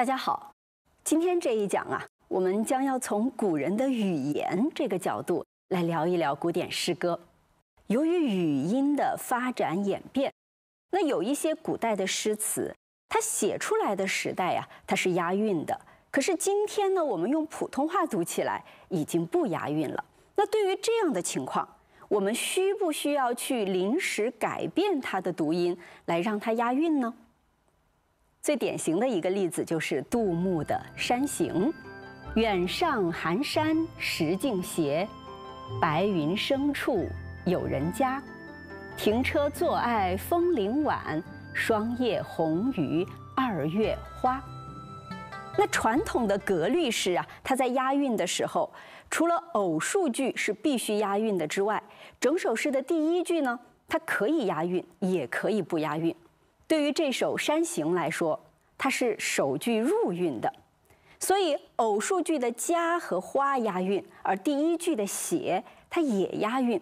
大家好，今天这一讲啊，我们将要从古人的语言这个角度来聊一聊古典诗歌。由于语音的发展演变，那有一些古代的诗词，它写出来的时代呀，它是押韵的。可是今天呢，我们用普通话读起来已经不押韵了。那对于这样的情况，我们需不需要去临时改变它的读音来让它押韵呢？最典型的一个例子就是杜牧的《山行》：“远上寒山石径斜，白云生处有人家。停车坐爱枫林晚，霜叶红于二月花。”那传统的格律诗啊，它在押韵的时候，除了偶数句是必须押韵的之外，整首诗的第一句呢，它可以押韵，也可以不押韵。对于这首《山行》来说，它是首句入韵的，所以偶数句的“家”和“花”押韵，而第一句的“写”它也押韵。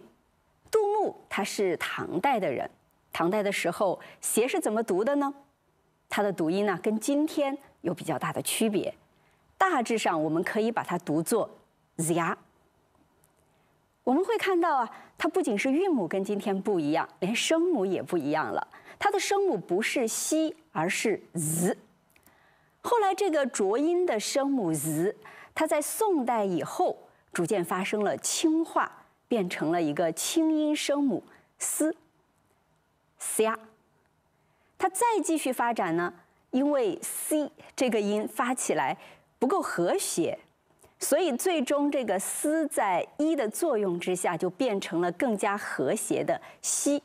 杜牧他是唐代的人，唐代的时候“写”是怎么读的呢？它的读音呢，跟今天有比较大的区别。大致上我们可以把它读作 z i a 我们会看到啊，它不仅是韵母跟今天不一样，连声母也不一样了。它的声母不是西，而是 z。后来这个浊音的声母 z，它在宋代以后逐渐发生了清化，变成了一个轻音声母 s。s a 它再继续发展呢，因为 c 这个音发起来不够和谐，所以最终这个 s 在一”的作用之下，就变成了更加和谐的西。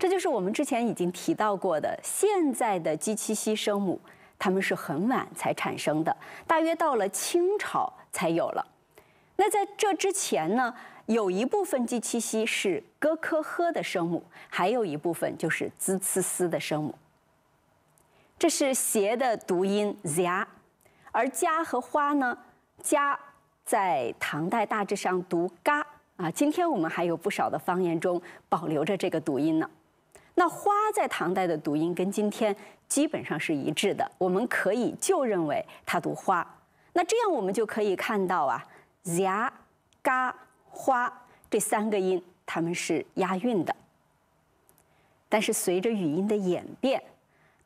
这就是我们之前已经提到过的，现在的鸡栖西生母，它们是很晚才产生的，大约到了清朝才有了。那在这之前呢，有一部分鸡栖西是咯咯呵的声母，还有一部分就是滋呲呲的声母。这是鞋的读音 zi，而家和花呢，家在唐代大致上读嘎啊，今天我们还有不少的方言中保留着这个读音呢。那花在唐代的读音跟今天基本上是一致的，我们可以就认为它读花。那这样我们就可以看到啊，牙”“嘎、花这三个音，它们是押韵的。但是随着语音的演变，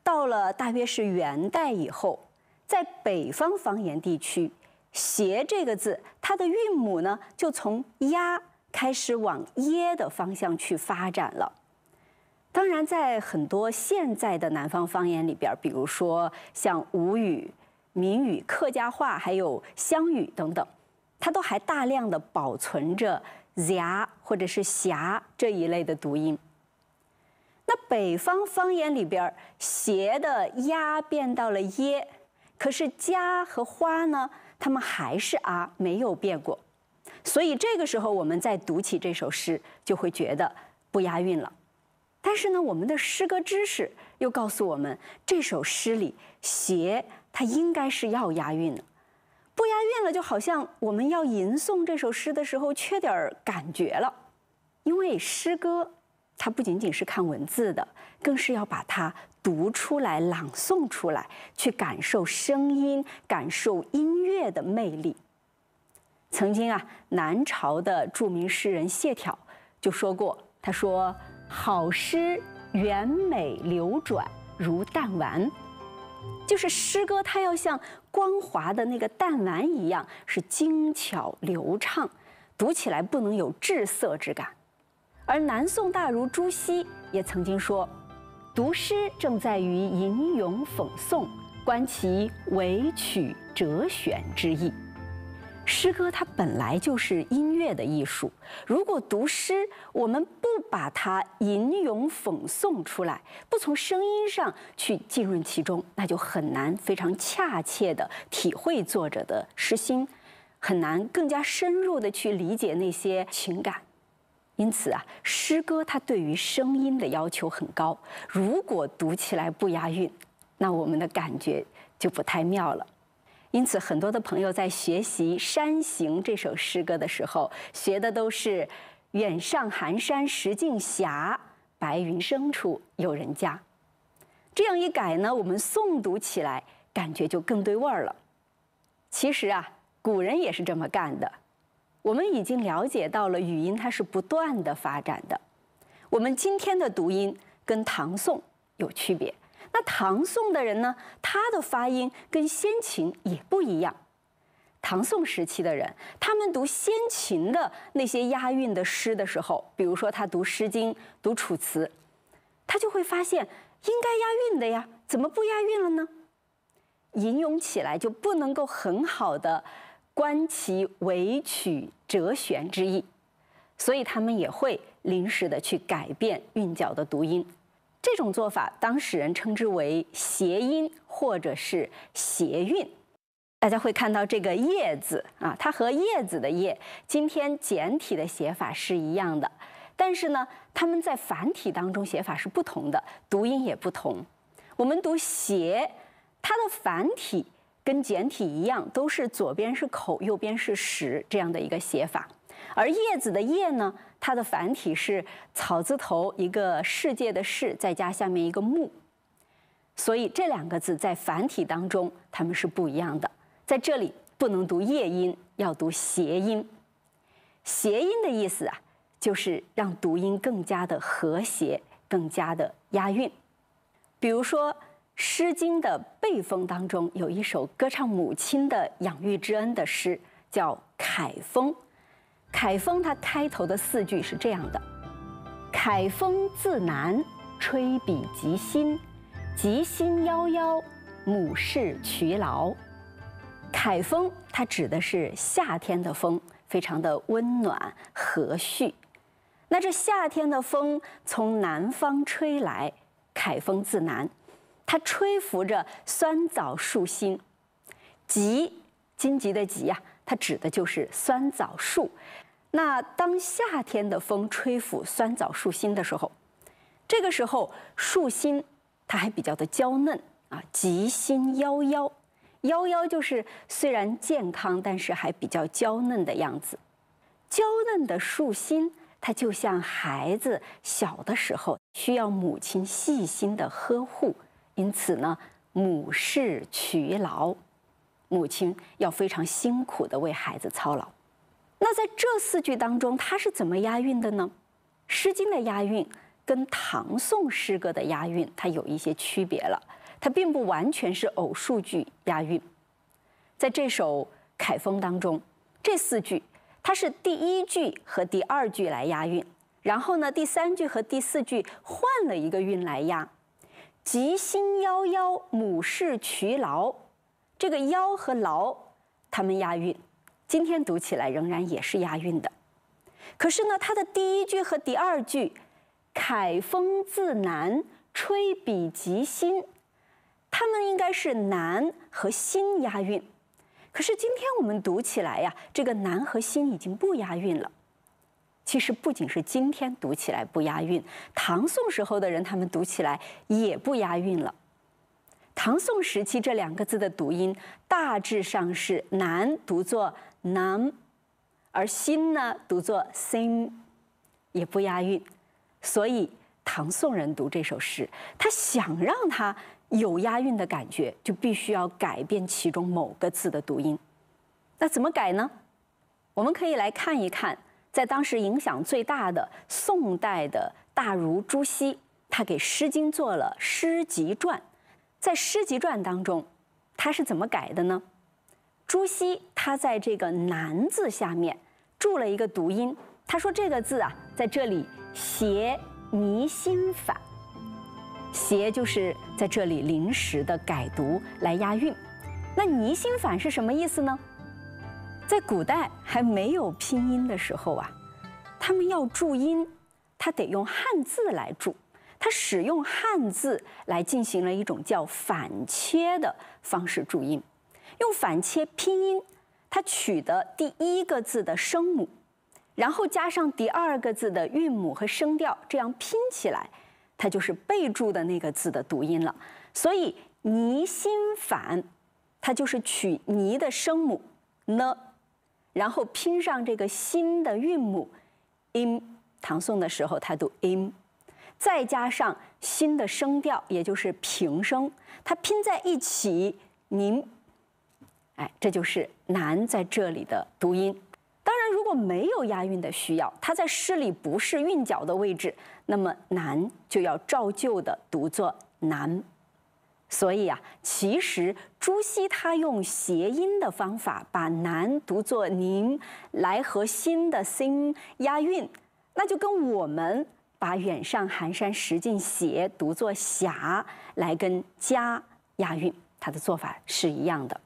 到了大约是元代以后，在北方方言地区，斜这个字它的韵母呢，就从呀”开始往耶的方向去发展了。当然，在很多现在的南方方言里边，比如说像吴语、闽语、客家话，还有湘语等等，它都还大量的保存着伢或者是霞这一类的读音。那北方方言里边，斜的押变到了耶，可是家和花呢，它们还是啊，没有变过。所以这个时候，我们再读起这首诗，就会觉得不押韵了。但是呢，我们的诗歌知识又告诉我们，这首诗里“邪”它应该是要押韵的，不押韵了，就好像我们要吟诵这首诗的时候缺点儿感觉了。因为诗歌，它不仅仅是看文字的，更是要把它读出来、朗诵出来，去感受声音，感受音乐的魅力。曾经啊，南朝的著名诗人谢眺就说过，他说。好诗圆美流转如弹丸，就是诗歌它要像光滑的那个弹丸一样，是精巧流畅，读起来不能有滞涩之感。而南宋大儒朱熹也曾经说：“读诗正在于吟咏讽诵，观其委曲折选之意。”诗歌它本来就是音乐的艺术。如果读诗，我们不把它吟咏讽诵出来，不从声音上去浸润其中，那就很难非常恰切的体会作者的诗心，很难更加深入的去理解那些情感。因此啊，诗歌它对于声音的要求很高。如果读起来不押韵，那我们的感觉就不太妙了。因此，很多的朋友在学习《山行》这首诗歌的时候，学的都是“远上寒山石径斜，白云深处有人家”。这样一改呢，我们诵读起来感觉就更对味儿了。其实啊，古人也是这么干的。我们已经了解到了语音它是不断的发展的。我们今天的读音跟唐宋有区别。那唐宋的人呢，他的发音跟先秦也不一样。唐宋时期的人，他们读先秦的那些押韵的诗的时候，比如说他读《诗经》、读《楚辞》，他就会发现应该押韵的呀，怎么不押韵了呢？吟咏起来就不能够很好的观其委曲折旋之意，所以他们也会临时的去改变韵脚的读音。这种做法，当事人称之为谐音或者是谐韵。大家会看到这个“叶”字啊，它和“叶子”的“叶”今天简体的写法是一样的，但是呢，它们在繁体当中写法是不同的，读音也不同。我们读“谐”，它的繁体跟简体一样，都是左边是口，右边是实这样的一个写法。而“叶子”的“叶”呢？它的繁体是草字头一个世界的“世”，再加下面一个“木”，所以这两个字在繁体当中它们是不一样的。在这里不能读夜音，要读谐音。谐音的意思啊，就是让读音更加的和谐，更加的押韵。比如说，《诗经》的《背风》当中有一首歌唱母亲的养育之恩的诗，叫《凯风》。凯风它开头的四句是这样的：“凯风自南，吹彼吉心。吉心夭夭，母氏渠劳。”凯风它指的是夏天的风，非常的温暖和煦。那这夏天的风从南方吹来，凯风自南，它吹拂着酸枣树心。吉，荆棘的棘呀，它指的就是酸枣树。那当夏天的风吹拂酸枣树心的时候，这个时候树心它还比较的娇嫩啊，吉心夭夭，夭夭就是虽然健康，但是还比较娇嫩的样子。娇嫩的树心，它就像孩子小的时候需要母亲细心的呵护，因此呢，母事劬劳，母亲要非常辛苦的为孩子操劳。那在这四句当中，它是怎么押韵的呢？《诗经》的押韵跟唐宋诗歌的押韵它有一些区别了，它并不完全是偶数句押韵。在这首《凯风》当中，这四句它是第一句和第二句来押韵，然后呢，第三句和第四句换了一个韵来押。吉星夭夭，母氏渠劳。这个“夭”和“劳”它们押韵。今天读起来仍然也是押韵的，可是呢，它的第一句和第二句“凯风自南，吹彼及心”，它们应该是“南”和“心”押韵。可是今天我们读起来呀，这个“南”和“心”已经不押韵了。其实不仅是今天读起来不押韵，唐宋时候的人他们读起来也不押韵了。唐宋时期这两个字的读音大致上是“南”读作。南，而新呢读作 sin，也不押韵，所以唐宋人读这首诗，他想让它有押韵的感觉，就必须要改变其中某个字的读音。那怎么改呢？我们可以来看一看，在当时影响最大的宋代的大儒朱熹，他给《诗经》做了《诗集传》，在《诗集传》当中，他是怎么改的呢？朱熹他在这个“南”字下面注了一个读音，他说这个字啊，在这里“谐，泥心反”，“谐就是在这里临时的改读来押韵。那“泥心反”是什么意思呢？在古代还没有拼音的时候啊，他们要注音，他得用汉字来注，他使用汉字来进行了一种叫“反切”的方式注音。用反切拼音，它取的第一个字的声母，然后加上第二个字的韵母和声调，这样拼起来，它就是备注的那个字的读音了。所以“泥心反”，它就是取“泥”的声母 “n”，然后拼上这个“新的韵母 “in”，唐宋的时候它读 “in”，再加上“新的声调，也就是平声，它拼在一起您哎，这就是“南”在这里的读音。当然，如果没有押韵的需要，它在诗里不是韵脚的位置，那么“南”就要照旧的读作“南”。所以啊，其实朱熹他用谐音的方法，把“南”读作“宁”，来和“新”的“新”押韵，那就跟我们把“远上寒山石径斜”读作“霞”来跟“家”押韵，他的做法是一样的。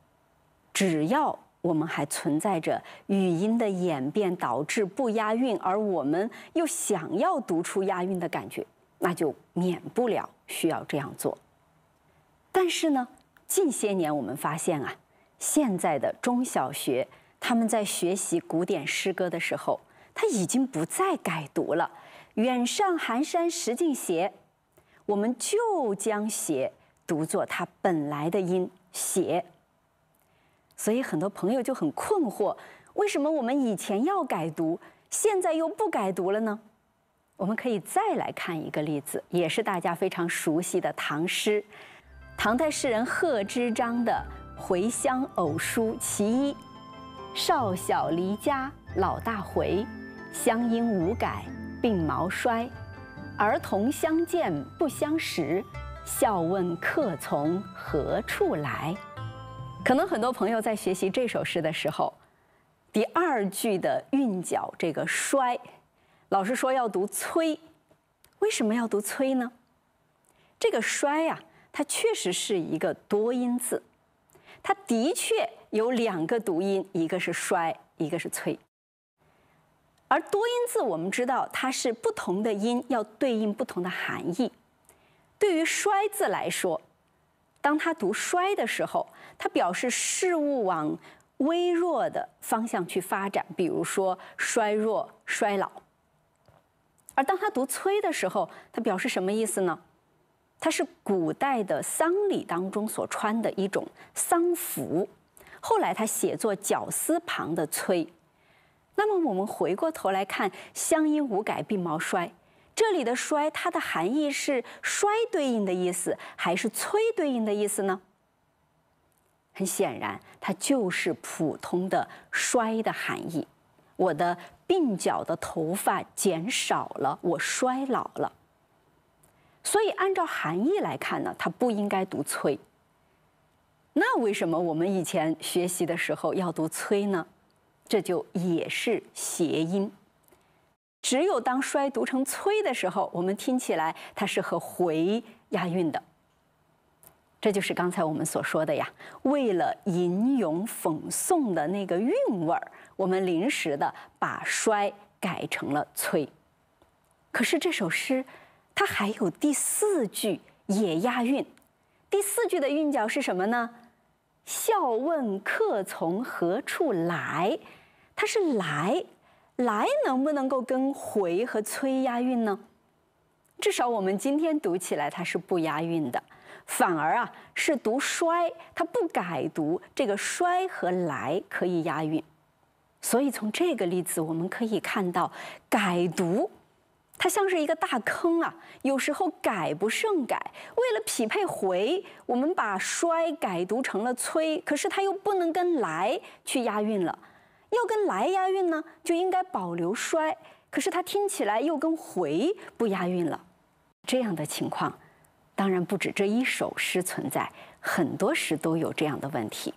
只要我们还存在着语音的演变导致不押韵，而我们又想要读出押韵的感觉，那就免不了需要这样做。但是呢，近些年我们发现啊，现在的中小学他们在学习古典诗歌的时候，他已经不再改读了。远上寒山石径斜，我们就将“斜”读作它本来的音“斜”。所以很多朋友就很困惑，为什么我们以前要改读，现在又不改读了呢？我们可以再来看一个例子，也是大家非常熟悉的唐诗，唐代诗人贺知章的《回乡偶书》其一：少小离家老大回，乡音无改鬓毛衰。儿童相见不相识，笑问客从何处来。可能很多朋友在学习这首诗的时候，第二句的韵脚这个“衰”，老师说要读“催”，为什么要读“催”呢？这个“衰”呀，它确实是一个多音字，它的确有两个读音，一个是“衰”，一个是“催”。而多音字，我们知道它是不同的音要对应不同的含义。对于“衰”字来说，当他读“衰”的时候，它表示事物往微弱的方向去发展，比如说衰弱、衰老。而当他读“催”的时候，它表示什么意思呢？它是古代的丧礼当中所穿的一种丧服，后来他写作绞丝旁的“催”。那么，我们回过头来看“乡音无改鬓毛衰”。这里的“衰”，它的含义是“衰”对应的意思，还是“催”对应的意思呢？很显然，它就是普通的“衰”的含义。我的鬓角的头发减少了，我衰老了。所以，按照含义来看呢，它不应该读“催”。那为什么我们以前学习的时候要读“催”呢？这就也是谐音。只有当“衰”读成“催”的时候，我们听起来它是和“回”押韵的。这就是刚才我们所说的呀，为了吟咏讽诵的那个韵味儿，我们临时的把“衰”改成了“催”。可是这首诗，它还有第四句也押韵。第四句的韵脚是什么呢？“笑问客从何处来”，它是“来”。来能不能够跟回和催押韵呢？至少我们今天读起来它是不押韵的，反而啊是读衰，它不改读这个衰和来可以押韵。所以从这个例子我们可以看到，改读它像是一个大坑啊，有时候改不胜改。为了匹配回，我们把衰改读成了催，可是它又不能跟来去押韵了。要跟“来”押韵呢，就应该保留“衰”，可是它听起来又跟“回”不押韵了。这样的情况，当然不止这一首诗存在，很多诗都有这样的问题。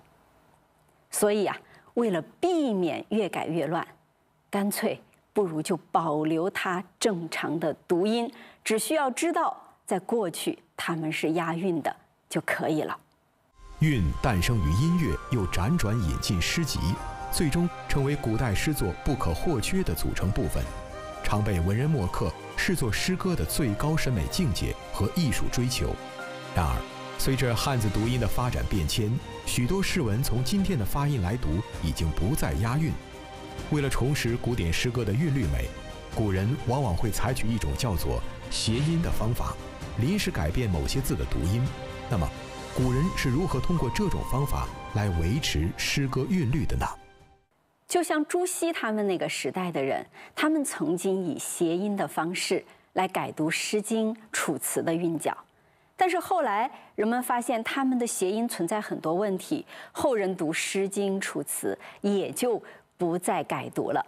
所以啊，为了避免越改越乱，干脆不如就保留它正常的读音，只需要知道在过去他们是押韵的就可以了。韵诞生于音乐，又辗转引进诗集。最终成为古代诗作不可或缺的组成部分，常被文人墨客视作诗歌的最高审美境界和艺术追求。然而，随着汉字读音的发展变迁，许多诗文从今天的发音来读已经不再押韵。为了重拾古典诗歌的韵律美，古人往往会采取一种叫做“谐音”的方法，临时改变某些字的读音。那么，古人是如何通过这种方法来维持诗歌韵律的呢？就像朱熹他们那个时代的人，他们曾经以谐音的方式来改读《诗经》《楚辞》的韵脚，但是后来人们发现他们的谐音存在很多问题，后人读《诗经》《楚辞》也就不再改读了。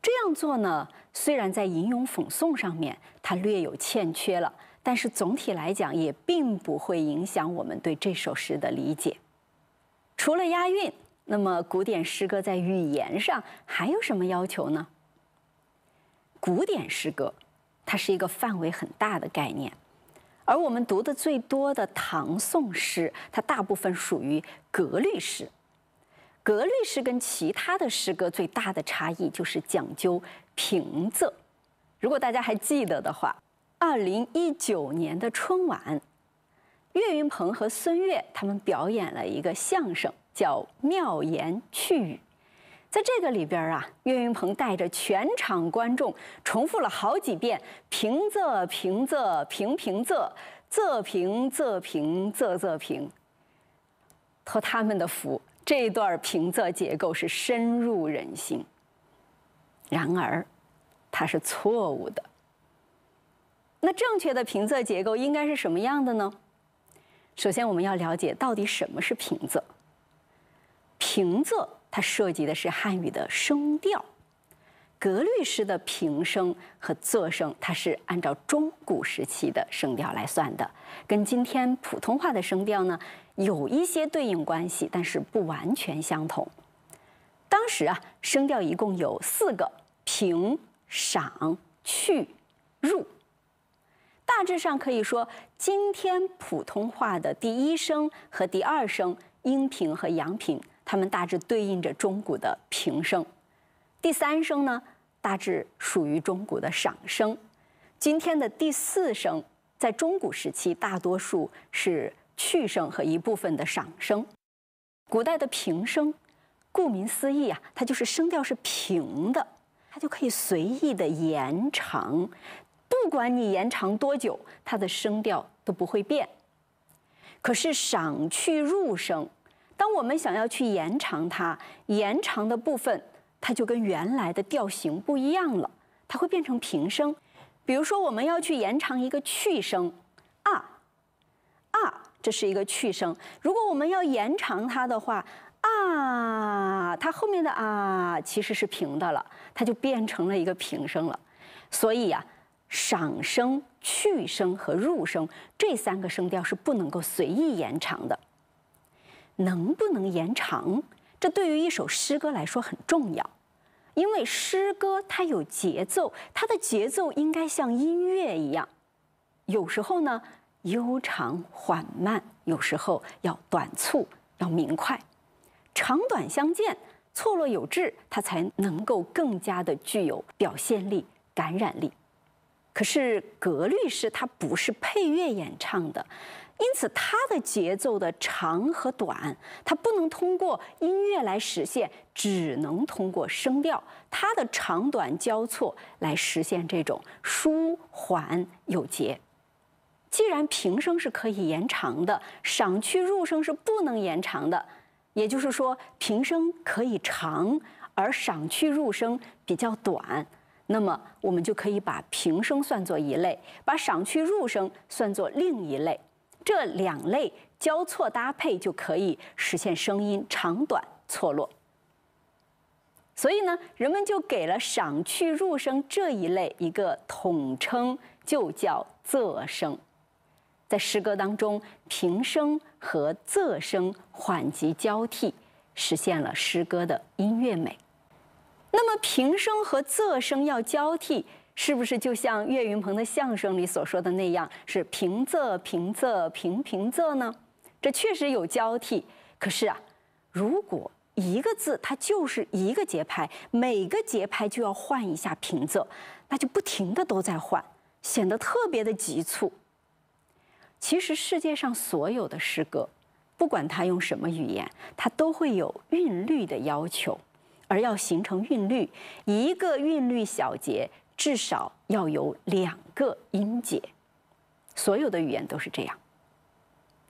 这样做呢，虽然在吟咏讽诵上面它略有欠缺了，但是总体来讲也并不会影响我们对这首诗的理解。除了押韵。那么，古典诗歌在语言上还有什么要求呢？古典诗歌它是一个范围很大的概念，而我们读的最多的唐宋诗，它大部分属于格律诗。格律诗跟其他的诗歌最大的差异就是讲究平仄。如果大家还记得的话，二零一九年的春晚，岳云鹏和孙越他们表演了一个相声。叫妙言趣语，在这个里边啊，岳云鹏带着全场观众重复了好几遍：平仄平仄平平仄，仄平仄平仄仄平。托他们的福，这段平仄结构是深入人心。然而，它是错误的。那正确的平仄结构应该是什么样的呢？首先，我们要了解到底什么是平仄。平仄它涉及的是汉语的声调，格律诗的平声和仄声，它是按照中古时期的声调来算的，跟今天普通话的声调呢有一些对应关系，但是不完全相同。当时啊，声调一共有四个：平、赏、去、入。大致上可以说，今天普通话的第一声和第二声，阴平和阳平。它们大致对应着中古的平声，第三声呢大致属于中古的赏声，今天的第四声在中古时期大多数是去声和一部分的赏声。古代的平声，顾名思义啊，它就是声调是平的，它就可以随意的延长，不管你延长多久，它的声调都不会变。可是赏去、入声。当我们想要去延长它，延长的部分它就跟原来的调型不一样了，它会变成平声。比如说，我们要去延长一个去声，啊，啊，这是一个去声。如果我们要延长它的话，啊，它后面的啊其实是平的了，它就变成了一个平声了。所以呀，上声、去声和入声这三个声调是不能够随意延长的。能不能延长？这对于一首诗歌来说很重要，因为诗歌它有节奏，它的节奏应该像音乐一样，有时候呢悠长缓慢，有时候要短促要明快，长短相间，错落有致，它才能够更加的具有表现力、感染力。可是格律诗它不是配乐演唱的，因此它的节奏的长和短，它不能通过音乐来实现，只能通过声调，它的长短交错来实现这种舒缓有节。既然平声是可以延长的，赏去入声是不能延长的，也就是说平声可以长，而赏去入声比较短。那么，我们就可以把平声算作一类，把赏去、入声算作另一类，这两类交错搭配就可以实现声音长短错落。所以呢，人们就给了赏去、入声这一类一个统称，就叫仄声。在诗歌当中，平声和仄声缓急交替，实现了诗歌的音乐美。那么平声和仄声要交替，是不是就像岳云鹏的相声里所说的那样，是平仄平仄平平仄呢？这确实有交替。可是啊，如果一个字它就是一个节拍，每个节拍就要换一下平仄，那就不停的都在换，显得特别的急促。其实世界上所有的诗歌，不管它用什么语言，它都会有韵律的要求。而要形成韵律，一个韵律小节至少要有两个音节。所有的语言都是这样。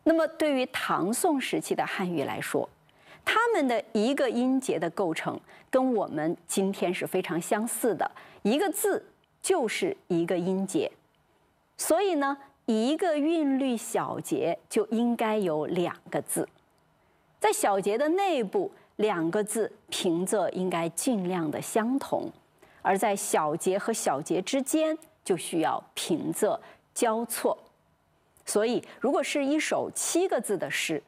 那么，对于唐宋时期的汉语来说，他们的一个音节的构成跟我们今天是非常相似的，一个字就是一个音节。所以呢，一个韵律小节就应该有两个字。在小节的内部。两个字平仄应该尽量的相同，而在小节和小节之间就需要平仄交错。所以，如果是一首七个字的诗，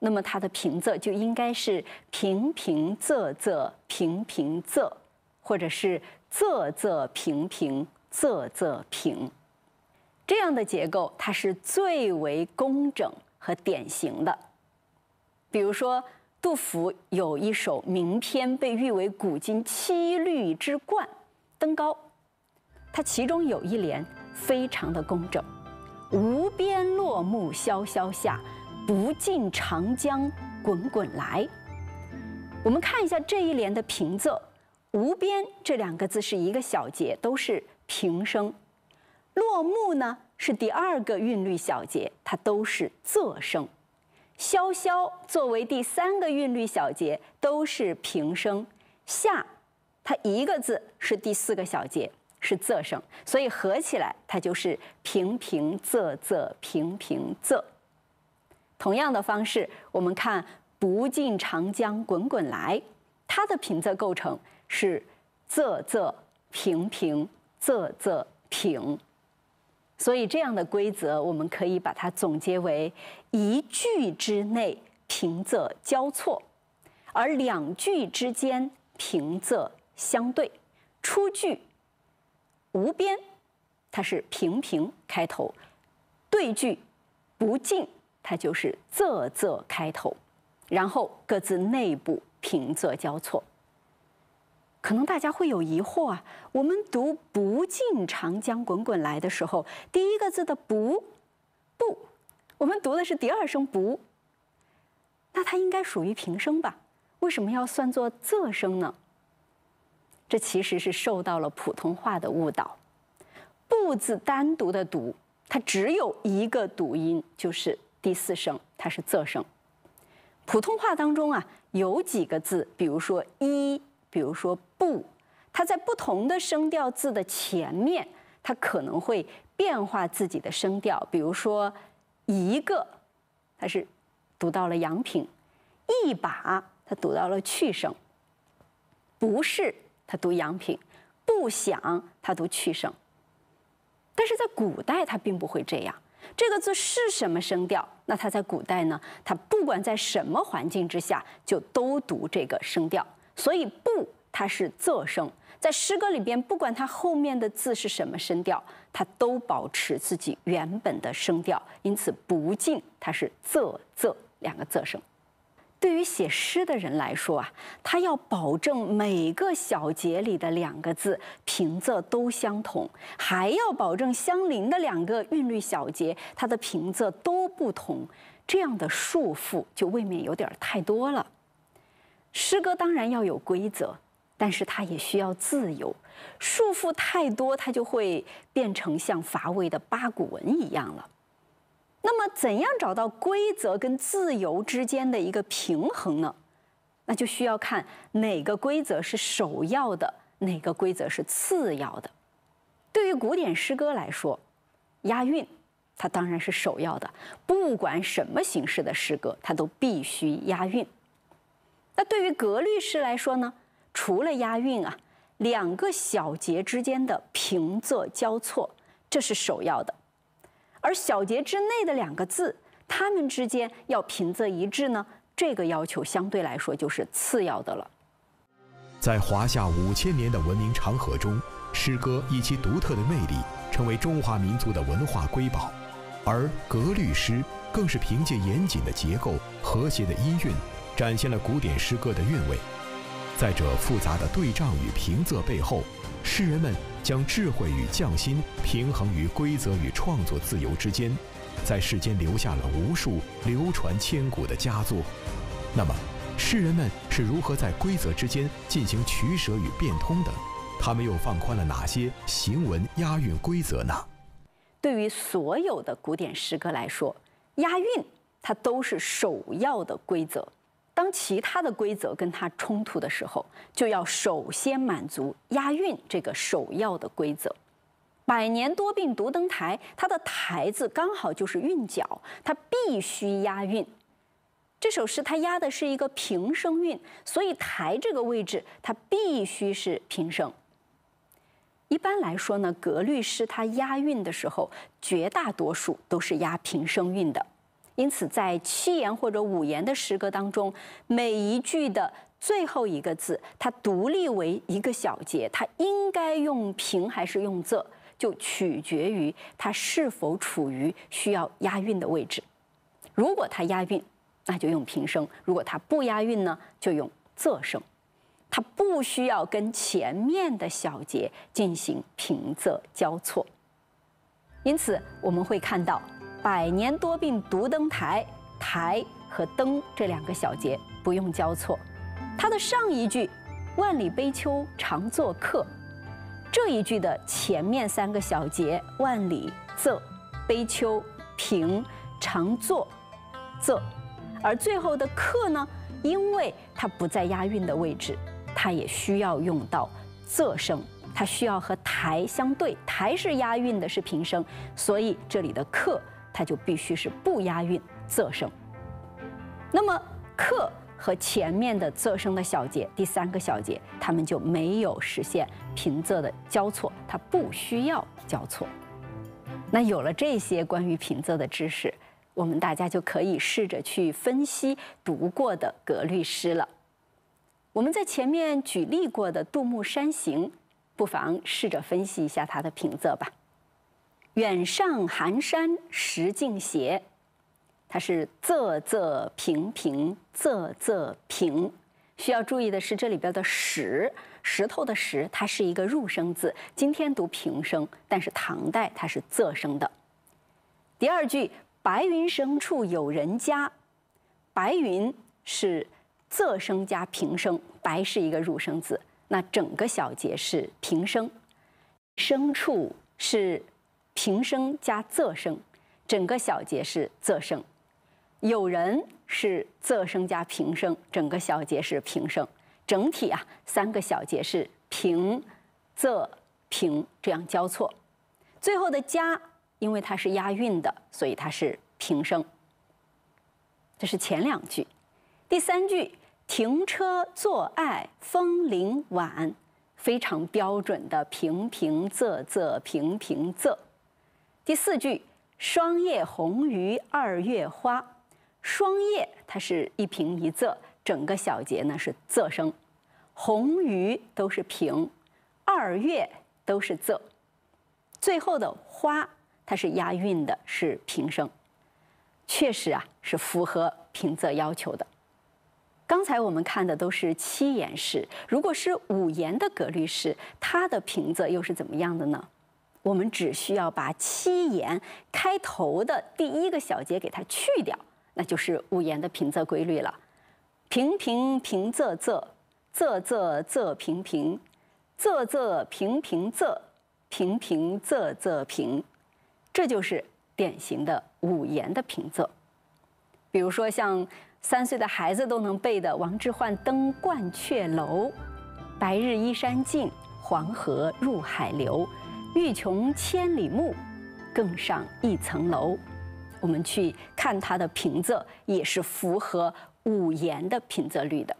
那么它的平仄就应该是平平仄仄平平仄，或者是仄仄平平仄仄平。这样的结构，它是最为工整和典型的。比如说。杜甫有一首名篇，被誉为古今七律之冠，《登高》。它其中有一联非常的工整：“无边落木萧萧下，不尽长江滚滚来。”我们看一下这一联的平仄，“无边”这两个字是一个小节，都是平声；“落木”呢是第二个韵律小节，它都是仄声。萧萧作为第三个韵律小节都是平声，下它一个字是第四个小节是仄声，所以合起来它就是平平仄仄平平仄。同样的方式，我们看不尽长江滚滚来，它的平仄构成是仄仄平平仄仄平。所以，这样的规则我们可以把它总结为：一句之内平仄交错，而两句之间平仄相对。出句无边，它是平平开头；对句不进，它就是仄仄开头。然后各自内部平仄交错。可能大家会有疑惑啊，我们读“不尽长江滚滚来”的时候，第一个字的“不”不，我们读的是第二声“不”，那它应该属于平声吧？为什么要算作仄声呢？这其实是受到了普通话的误导。“不”字单独的读，它只有一个读音，就是第四声，它是仄声。普通话当中啊，有几个字，比如说“一”，比如说。不，它在不同的声调字的前面，它可能会变化自己的声调。比如说，一个，它是读到了阳平；一把，它读到了去声；不是，它读阳平；不想，它读去声。但是在古代，它并不会这样。这个字是什么声调？那它在古代呢？它不管在什么环境之下，就都读这个声调。所以，不。它是仄声，在诗歌里边，不管它后面的字是什么声调，它都保持自己原本的声调。因此，不敬它是仄仄两个仄声。对于写诗的人来说啊，他要保证每个小节里的两个字平仄都相同，还要保证相邻的两个韵律小节它的平仄都不同。这样的束缚就未免有点太多了。诗歌当然要有规则。但是它也需要自由，束缚太多，它就会变成像乏味的八股文一样了。那么，怎样找到规则跟自由之间的一个平衡呢？那就需要看哪个规则是首要的，哪个规则是次要的。对于古典诗歌来说，押韵它当然是首要的，不管什么形式的诗歌，它都必须押韵。那对于格律诗来说呢？除了押韵啊，两个小节之间的平仄交错，这是首要的；而小节之内的两个字，它们之间要平仄一致呢，这个要求相对来说就是次要的了。在华夏五千年的文明长河中，诗歌以其独特的魅力，成为中华民族的文化瑰宝；而格律诗更是凭借严谨的结构、和谐的音韵，展现了古典诗歌的韵味。在这复杂的对仗与平仄背后，诗人们将智慧与匠心平衡于规则与创作自由之间，在世间留下了无数流传千古的佳作。那么，诗人们是如何在规则之间进行取舍与变通的？他们又放宽了哪些行文押韵规则呢？对于所有的古典诗歌来说，押韵它都是首要的规则。当其他的规则跟它冲突的时候，就要首先满足押韵这个首要的规则。百年多病独登台，它的台字刚好就是韵脚，它必须押韵。这首诗它押的是一个平声韵，所以台这个位置它必须是平声。一般来说呢，格律诗它押韵的时候，绝大多数都是押平声韵的。因此，在七言或者五言的诗歌当中，每一句的最后一个字，它独立为一个小节，它应该用平还是用仄，就取决于它是否处于需要押韵的位置。如果它押韵，那就用平声；如果它不押韵呢，就用仄声。它不需要跟前面的小节进行平仄交错。因此，我们会看到。百年多病独登台，台和登这两个小节不用交错。它的上一句“万里悲秋常作客”，这一句的前面三个小节“万里仄、悲秋平、常作仄”，而最后的客呢，因为它不在押韵的位置，它也需要用到仄声，它需要和台相对，台是押韵的是平声，所以这里的客。它就必须是不押韵仄声。那么，克和前面的仄声的小节，第三个小节，它们就没有实现平仄的交错，它不需要交错。那有了这些关于平仄的知识，我们大家就可以试着去分析读过的格律诗了。我们在前面举例过的杜牧《山行》，不妨试着分析一下它的平仄吧。远上寒山石径斜，它是仄仄平平仄仄平。需要注意的是，这里边的“石”石头的“石”，它是一个入声字，今天读平声，但是唐代它是仄声的。第二句“白云深处有人家”，“白云”是仄声加平声，“白”是一个入声字，那整个小节是平声，“深处”是。平声加仄声，整个小节是仄声；有人是仄声加平声，整个小节是平声。整体啊，三个小节是平、仄、平这样交错。最后的家，因为它是押韵的，所以它是平声。这是前两句。第三句停车坐爱枫林晚，非常标准的平平仄仄平平仄。第四句“霜叶红于二月花”，“霜叶”它是一平一仄，整个小节呢是仄声，“红于”都是平，“二月”都是仄，最后的“花”它是押韵的，是平声，确实啊是符合平仄要求的。刚才我们看的都是七言诗，如果是五言的格律诗，它的平仄又是怎么样的呢？我们只需要把七言开头的第一个小节给它去掉，那就是五言的平仄规律了：平平平仄仄，仄仄仄平平，仄仄平平仄，平平仄仄平。这就是典型的五言的平仄。比如说像三岁的孩子都能背的王之涣《登鹳雀楼》：“白日依山尽，黄河入海流。”欲穷千里目，更上一层楼。我们去看它的平仄，也是符合五言的平仄律的。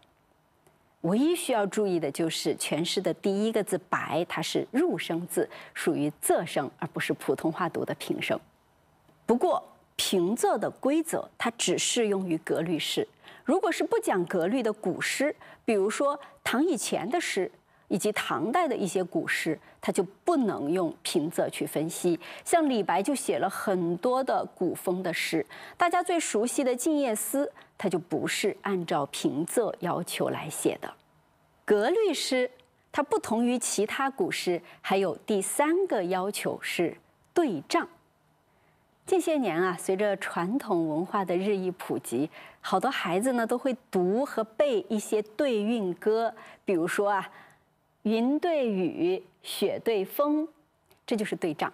唯一需要注意的就是，全诗的第一个字“白”它是入声字，属于仄声，而不是普通话读的平声。不过，平仄的规则它只适用于格律诗。如果是不讲格律的古诗，比如说唐以前的诗。以及唐代的一些古诗，它就不能用平仄去分析。像李白就写了很多的古风的诗，大家最熟悉的《静夜思》，它就不是按照平仄要求来写的。格律诗它不同于其他古诗，还有第三个要求是对仗。近些年啊，随着传统文化的日益普及，好多孩子呢都会读和背一些对韵歌，比如说啊。云对雨，雪对风，这就是对仗。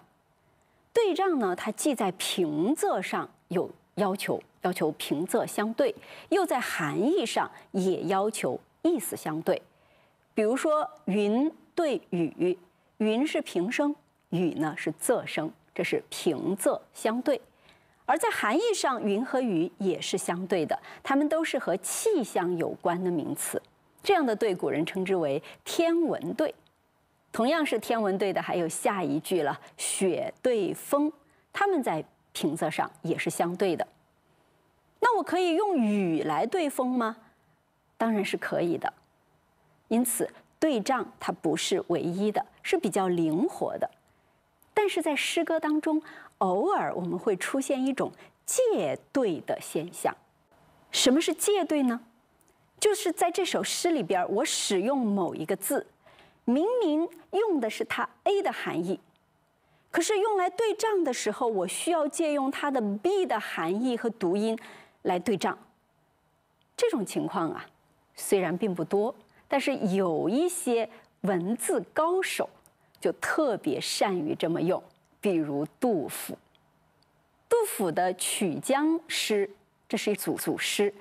对仗呢，它既在平仄上有要求，要求平仄相对，又在含义上也要求意思相对。比如说，云对雨，云是平声，雨呢是仄声，这是平仄相对。而在含义上，云和雨也是相对的，它们都是和气象有关的名词。这样的对，古人称之为天文对。同样是天文对的，还有下一句了：雪对风。他们在平仄上也是相对的。那我可以用雨来对风吗？当然是可以的。因此，对仗它不是唯一的是比较灵活的。但是在诗歌当中，偶尔我们会出现一种借对的现象。什么是借对呢？就是在这首诗里边，我使用某一个字，明明用的是它 A 的含义，可是用来对仗的时候，我需要借用它的 B 的含义和读音来对仗。这种情况啊，虽然并不多，但是有一些文字高手就特别善于这么用，比如杜甫。杜甫的曲江诗，这是一组组诗。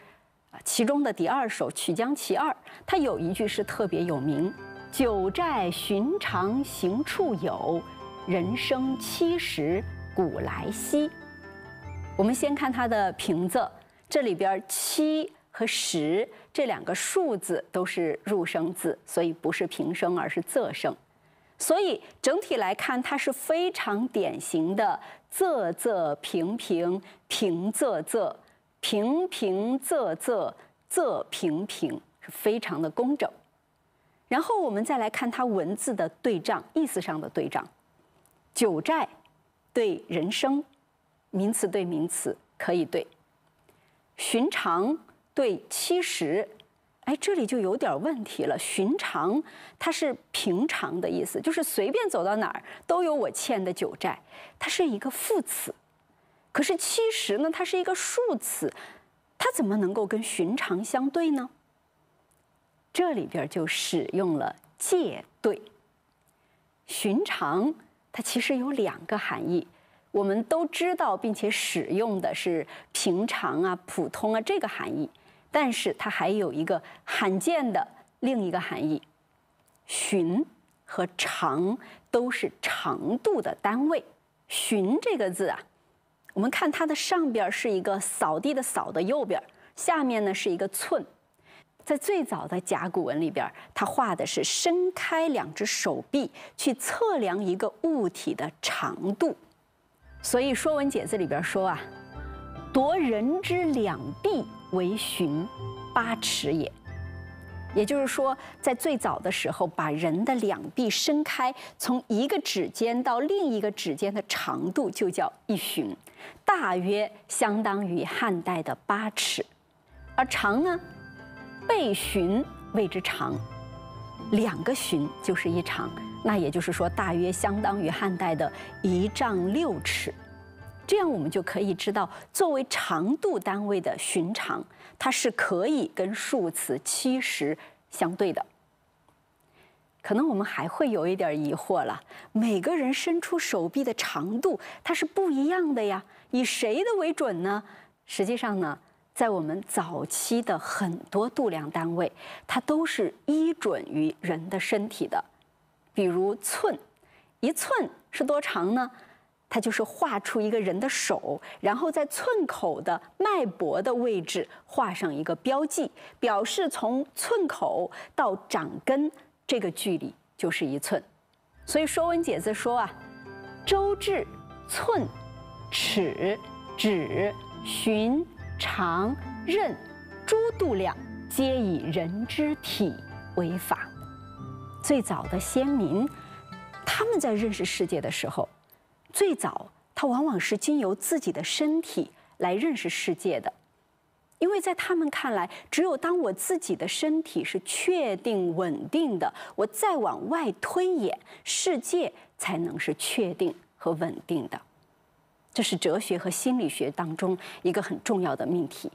其中的第二首《曲江其二》，它有一句是特别有名：“九寨寻常行处有，人生七十古来稀。”我们先看它的平仄，这里边“七”和“十”这两个数字都是入声字，所以不是平声，而是仄声。所以整体来看，它是非常典型的仄仄平平平仄仄。平平仄仄仄平平是非常的工整，然后我们再来看它文字的对仗，意思上的对仗。九寨对人生，名词对名词可以对。寻常对七十，哎，这里就有点问题了。寻常它是平常的意思，就是随便走到哪儿都有我欠的九债，它是一个副词。可是，七十呢？它是一个数词，它怎么能够跟寻常相对呢？这里边就使用了借对。寻常它其实有两个含义，我们都知道并且使用的是平常啊、普通啊这个含义，但是它还有一个罕见的另一个含义。寻和长都是长度的单位，寻这个字啊。我们看它的上边是一个扫地的扫的右边，下面呢是一个寸，在最早的甲骨文里边，它画的是伸开两只手臂去测量一个物体的长度，所以《说文解字》里边说啊，夺人之两臂为寻，八尺也。也就是说，在最早的时候，把人的两臂伸开，从一个指尖到另一个指尖的长度就叫一寻，大约相当于汉代的八尺；而长呢，背寻谓之长，两个寻就是一长，那也就是说，大约相当于汉代的一丈六尺。这样我们就可以知道，作为长度单位的寻长。它是可以跟数词七十相对的，可能我们还会有一点疑惑了。每个人伸出手臂的长度，它是不一样的呀，以谁的为准呢？实际上呢，在我们早期的很多度量单位，它都是依准于人的身体的，比如寸，一寸是多长呢？它就是画出一个人的手，然后在寸口的脉搏的位置画上一个标记，表示从寸口到掌根这个距离就是一寸。所以《说文解字》说啊：“周至寸、尺、指、寻、常、任诸度量皆以人之体为法。”最早的先民，他们在认识世界的时候。最早，他往往是经由自己的身体来认识世界的，因为在他们看来，只有当我自己的身体是确定稳定的，我再往外推演，世界才能是确定和稳定的。这是哲学和心理学当中一个很重要的命题。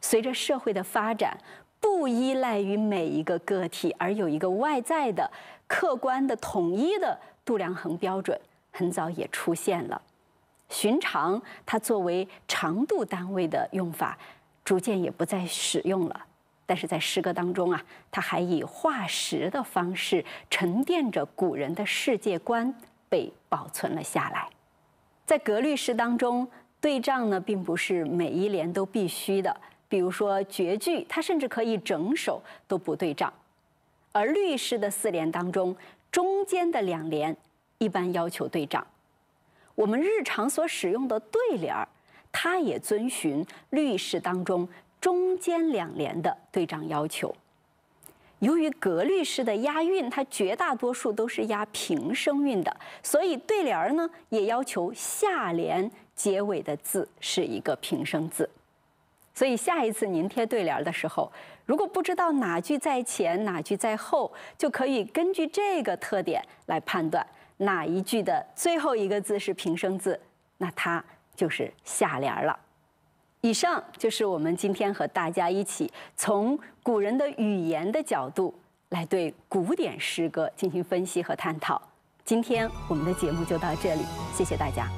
随着社会的发展，不依赖于每一个个体，而有一个外在的、客观的、统一的度量衡标准。很早也出现了，寻常它作为长度单位的用法，逐渐也不再使用了。但是在诗歌当中啊，它还以化石的方式沉淀着古人的世界观，被保存了下来。在格律诗当中，对仗呢并不是每一联都必须的。比如说绝句，它甚至可以整首都不对仗。而律诗的四联当中，中间的两联。一般要求对仗，我们日常所使用的对联儿，它也遵循律诗当中中间两联的对仗要求。由于格律诗的押韵，它绝大多数都是押平声韵的，所以对联儿呢也要求下联结尾的字是一个平声字。所以下一次您贴对联儿的时候，如果不知道哪句在前哪句在后，就可以根据这个特点来判断。哪一句的最后一个字是平声字，那它就是下联了。以上就是我们今天和大家一起从古人的语言的角度来对古典诗歌进行分析和探讨。今天我们的节目就到这里，谢谢大家。